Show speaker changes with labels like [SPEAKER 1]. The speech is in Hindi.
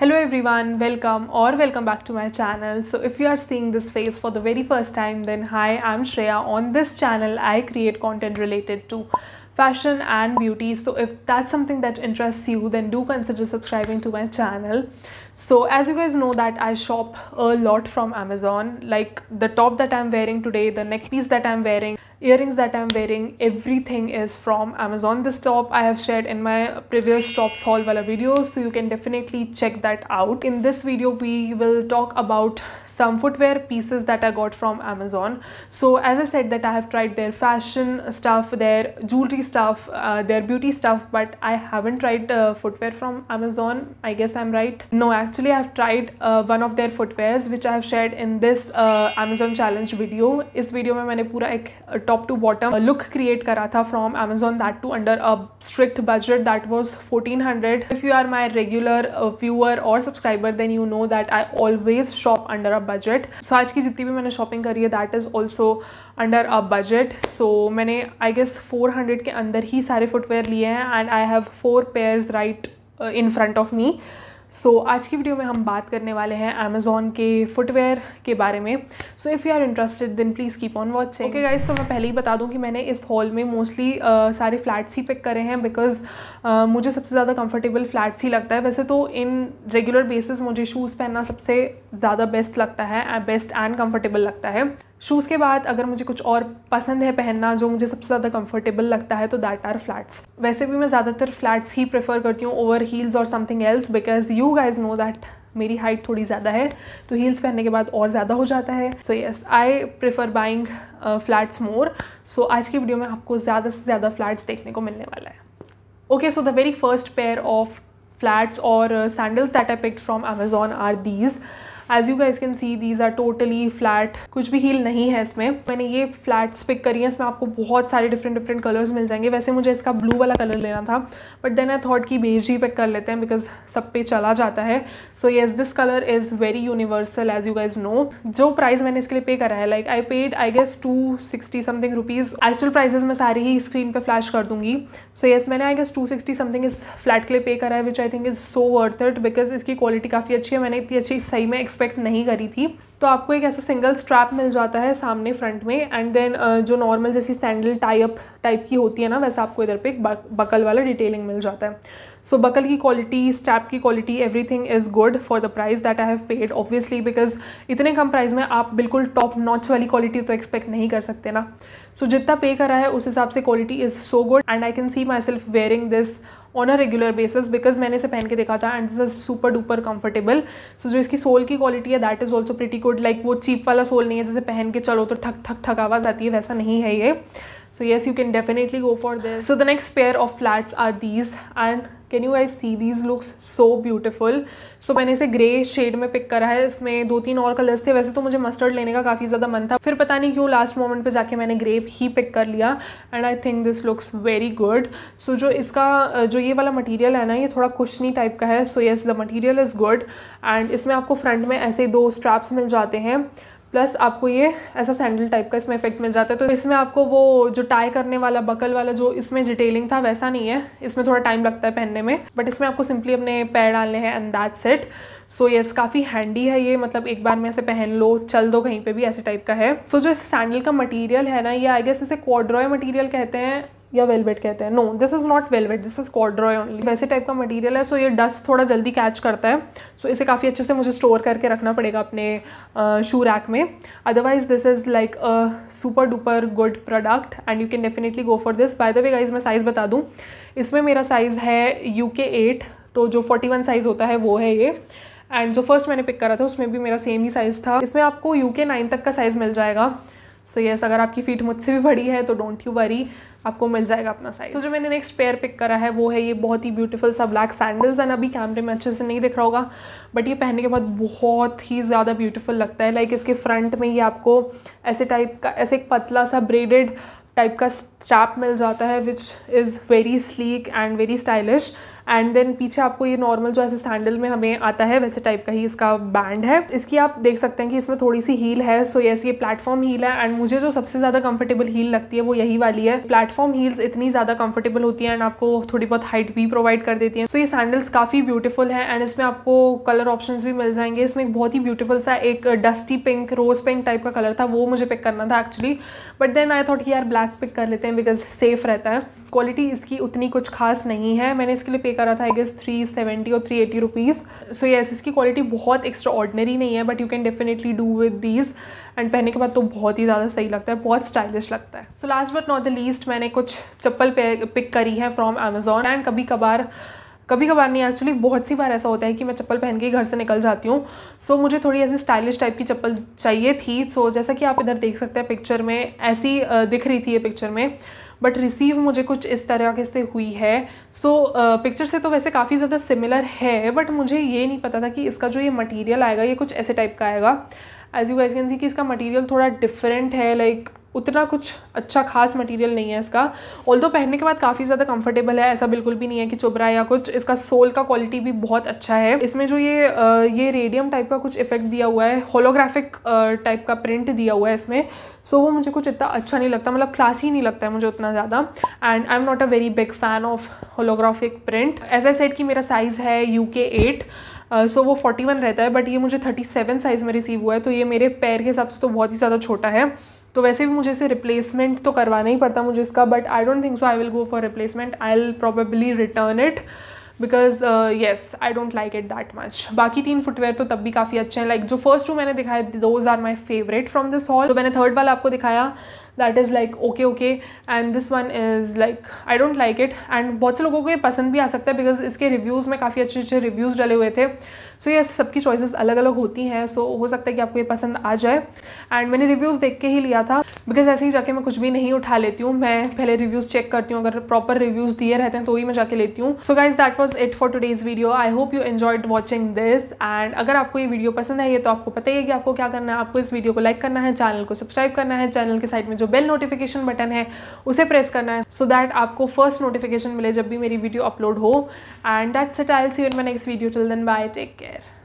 [SPEAKER 1] Hello everyone, welcome or welcome back to my channel. So if you are seeing this face for the very first time then hi, I'm Shreya. On this channel I create content related to fashion and beauty. So if that's something that interests you then do consider subscribing to my channel. So as you guys know that I shop a lot from Amazon like the top that I'm wearing today, the neck piece that I'm wearing earrings that I'm wearing, everything is from Amazon. This top I have shared in my previous tops haul wala video, so you can definitely check that out. In this video, we will talk about some footwear pieces that I got from Amazon. So as I said that I have tried their fashion stuff, their jewelry stuff, uh, their beauty stuff, but I haven't tried uh, footwear from Amazon. I guess I'm right. No, actually I've tried uh, one of their footwears, which I have shared in this uh, Amazon challenge video. this video I have shared. ek uh, top to bottom look create करा था from Amazon that too under a strict budget that was fourteen hundred if you are my regular viewer और subscriber then you know that I always shop under a budget so आज की जितनी भी मैंने शॉपिंग करी है that is also under a budget so मैंने आई गेस फोर हंड्रेड के अंदर ही सारे फुटवेयर लिए हैं and I have four pairs right in front of me so so, आज की वीडियो में हम बात करने वाले हैं अमेजोन के फुटवेयर के बारे में so if you are interested then please keep on watch okay guys तो मैं पहले ही बता दूं कि मैंने इस हॉल में मोस्टली uh, सारे फ्लैट्स ही पिक करे हैं बिकॉज uh, मुझे सबसे ज़्यादा कंफर्टेबल फ्लैट्स ही लगता है वैसे तो इन रेगुलर बेसिस मुझे शूज़ पहनना सबसे ज़्यादा बेस्ट लगता है बेस्ट एंड कम्फर्टेबल लगता है शूज़ के बाद अगर मुझे कुछ और पसंद है पहनना जो मुझे सबसे ज़्यादा कंफर्टेबल लगता है तो दैट आर फ्लैट्स वैसे भी मैं ज़्यादातर फ्लैट्स ही प्रेफर करती हूँ ओवर हील्स और something else because you guys know that मेरी हाइट थोड़ी ज़्यादा है तो हील्स पहनने के बाद और ज़्यादा हो जाता है so yes I prefer buying flats more so आज की वीडियो में आपको ज़्यादा से ज़्यादा फ्लैट्स देखने को मिलने वाला है okay so the very first pair of flats और sandals that I picked from Amazon are these as you guys can see these are totally flat कुछ भी हील नहीं है इसमें मैंने ये फ्लैट्स पिक करी हैं इसमें आपको बहुत सारे डिफरेंट डिफरेंट कलर्स मिल जाएंगे वैसे मुझे इसका ब्लू वाला कलर लेना था बट देन आई थॉट कि बेज ही पिक कर लेते हैं बिकॉज सब पे चला जाता है so yes this colour is very universal as you guys know जो प्राइस मैंने इसके लिए पे करा है like I paid I guess two sixty something rupees actual prices मैं सारी ही स्क्रीन पे फ्लैश कर दूंगी सो येस मैंने I guess two sixty something इस फ्लैट के लिए पे करा है which I think is so worth it because इसकी क्वालिटी काफ़ी अच्छी है मैंने इतनी अच्छी सही में एक्सपेक्ट नहीं करी थी तो आपको एक ऐसा सिंगल स्ट्रैप मिल जाता है सामने फ्रंट में एंड देन जो नॉर्मल जैसी सैंडल टाई अप टाइप की होती है ना वैसा आपको इधर पे एक बकल वाला डिटेलिंग मिल जाता है सो so, बकल की क्वालिटी स्ट्रैप की quality everything is good for the price that I have paid obviously because इतने कम प्राइस में आप बिल्कुल टॉप नॉच वाली क्वालिटी तो एक्सपेक्ट नहीं कर सकते ना सो so, जितना पे करा है उस हिसाब से quality is so good and I can see myself wearing this on a regular basis because मैंने इसे पहन के देखा था and this is super duper comfortable so जो इसकी सोल की क्वालिटी है that is also pretty good like वो चीप वाला सोल नहीं है जैसे पहन के चलो तो ठक ठक ठक आवाज़ आती है वैसा नहीं है ये so yes you can definitely go for this so the next pair of flats are these and can you I see these looks so beautiful so मैंने इसे ग्रे शेड में पिक करा है इसमें दो तीन और कलर्स थे वैसे तो मुझे मस्टर्ड लेने का काफ़ी ज़्यादा मन था फिर पता नहीं क्यों लास्ट मोमेंट पे जाके मैंने ग्रेप ही पिक कर लिया and I think this looks very good so जो इसका जो ये वाला मटीरियल है ना ये थोड़ा कुशनी टाइप का है so yes the material is good and इसमें आपको फ्रंट में ऐसे दो स्ट्रैप्स मिल जाते हैं प्लस आपको ये ऐसा सैंडल टाइप का इसमें इफेक्ट मिल जाता है तो इसमें आपको वो जो टाई करने वाला बकल वाला जो इसमें डिटेलिंग था वैसा नहीं है इसमें थोड़ा टाइम लगता है पहनने में बट इसमें आपको सिंपली अपने पैर डालने हैं and that set so yes काफ़ी हैंडी है ये मतलब एक बार में ऐसे पहन लो चल दो कहीं पे भी ऐसे टाइप का है सो so, जो इस सैंडल का मटेरियल है ना ये आई गेस इसे कॉड्रॉय मटेरियल कहते हैं या वेलवेट कहते हैं no this is not velvet this is corduroy only वैसे टाइप का मटेरियल है सो so ये डस्ट थोड़ा जल्दी कैच करता है सो so इसे काफ़ी अच्छे से मुझे स्टोर करके रखना पड़ेगा अपने शू रैक में otherwise this is like a super duper good product and you can definitely go for this by the way guys मैं साइज़ बता दूँ इसमें मेरा साइज़ है यू के एट तो जो फोर्टी वन साइज़ होता है वो है ये एंड जो फर्स्ट मैंने पिक करा था उसमें भी मेरा सेम ही साइज़ था इसमें आपको यू के नाइन तक का साइज़ मिल जाएगा सो so येस yes, अगर आपकी फीट मुझसे भी बड़ी है तो डोंट यू वरी आपको मिल जाएगा अपना साइज तो so, जो मैंने नेक्स्ट पेयर पिक करा है वो है ये बहुत ही ब्यूटीफुल सा ब्लैक सैंडल्स एंड अभी कैमरे में अच्छे से नहीं दिख रहा होगा बट ये पहनने के बाद बहुत ही ज़्यादा ब्यूटीफुल लगता है लाइक like इसके फ्रंट में ये आपको ऐसे टाइप का ऐसे एक पतला सा ब्रेडेड टाइप का स्ट्रैप मिल जाता है which is very sleek and very stylish and then पीछे आपको ये नॉर्मल जो ऐसे सैंडल में हमें आता है वैसे टाइप का ही इसका बैंड है इसकी आप देख सकते हैं कि इसमें थोड़ी सी हील है सो so यस yes, ये प्लेटफॉर्म हील है एंड मुझे जो सबसे ज़्यादा कंफर्टेबल हील लगती है वो यही वाली है प्लेटफॉर्म हील्स इतनी ज़्यादा कंफर्टेबल होती है एंड आपको थोड़ी बहुत हाइट भी प्रोवाइड कर देती है सो so, ये सैंडल्स काफ़ी ब्यूटीफुल है एंड इसमें आपको कलर ऑप्शन भी मिल जाएंगे इसमें एक बहुत ही ब्यूटीफुल सा एक dusty pink rose pink type का कलर था वो मुझे पिक करना था actually but then I thought कि यार ब्लैक पिक कर लेते हैं बिकॉज सेफ रहता है क्वालिटी इसकी उतनी कुछ खास नहीं है मैंने इसके लिए पे करा था आई गेस थ्री सेवेंटी और three eighty rupees so yes इसकी क्वालिटी बहुत एक्स्ट्रा ऑर्डनरी नहीं है but you can definitely do with these and पहनने के बाद तो बहुत ही ज़्यादा सही लगता है बहुत स्टाइलिश लगता है so last but not the least मैंने कुछ चप्पल पिक करी है फ्रॉम अमेजोन एंड कभी कभार कभी कभार नहीं एक्चुअली बहुत सी बार ऐसा होता है कि मैं चप्पल पहन के घर से निकल जाती हूँ सो so, मुझे थोड़ी ऐसी स्टाइलिश टाइप की चप्पल चाहिए थी सो so, जैसा कि आप इधर देख सकते हैं पिक्चर में ऐसी दिख रही थी ये पिक्चर में बट रिसीव मुझे कुछ इस तरह के से हुई है सो so, पिक्चर uh, से तो वैसे काफ़ी ज़्यादा सिमिलर है बट मुझे ये नहीं पता था कि इसका जो ये मटेरियल आएगा ये कुछ ऐसे टाइप का आएगा as you guys can see कि इसका मटेरियल थोड़ा डिफरेंट है लाइक like, उतना कुछ अच्छा खास मटेरियल नहीं है इसका ऑल पहनने के बाद काफ़ी ज़्यादा कंफर्टेबल है ऐसा बिल्कुल भी नहीं है कि चुभरा या कुछ इसका सोल का क्वालिटी भी बहुत अच्छा है इसमें जो ये आ, ये रेडियम टाइप का कुछ इफेक्ट दिया हुआ है होलोग्राफिक टाइप का प्रिंट दिया हुआ है इसमें सो so, वो मुझे कुछ इतना अच्छा नहीं लगता मतलब क्लासी नहीं लगता है मुझे उतना ज़्यादा and I am not a very big fan of holographic print as a set कि मेरा साइज़ है यू के एट सो uh, so, वो 41 रहता है बट ये मुझे 37 साइज़ में रिसीव हुआ है तो ये मेरे पैर के हिसाब से तो बहुत ही ज़्यादा छोटा है तो वैसे भी मुझे इसे रिप्लेसमेंट तो करवाना ही पड़ता मुझे इसका but I don't think so I will go for replacement I will probably return it because yes I don't like it that much बाकी तीन फुटवेयर तो तब भी काफ़ी अच्छे हैं लाइक like, जो फर्स्ट टू मैंने दिखाया those are my favourite from this haul तो मैंने थर्ड वाला आपको दिखाया that is like okay okay and this one is like I don't like it and बहुत से लोगों को ये पसंद भी आ सकता है बिकॉज इसके रिव्यूज़ में काफ़ी अच्छे अच्छे रिव्यूज़ डले हुए थे सो ये सबकी चॉइसेस अलग अलग होती हैं सो so, हो सकता है कि आपको ये पसंद आ जाए एंड मैंने रिव्यूज़ देख के ही लिया था बिकॉज ऐसे ही जाके मैं कुछ भी नहीं उठा लेती हूँ मैं पहले रिव्यूज़ चेक करती हूँ अगर प्रॉपर रिव्यूज़ दिए रहते हैं तो ही मैं जाके लेती हूँ so guys that was it for today's video I hope you enjoyed watching this and अगर आपको ये वीडियो पसंद आई है तो आपको पता ही है कि आपको क्या करना है आपको इस वीडियो को लाइक करना है चैनल को सब्सक्राइब करना है चैनल के साइड में जो बेल नोटिफिकेशन बटन है उसे प्रेस करना है सो so दैट आपको फर्स्ट नोटिफिकेशन मिले जब भी मेरी वीडियो अपलोड हो and that's it I see you in my next video till then bye take care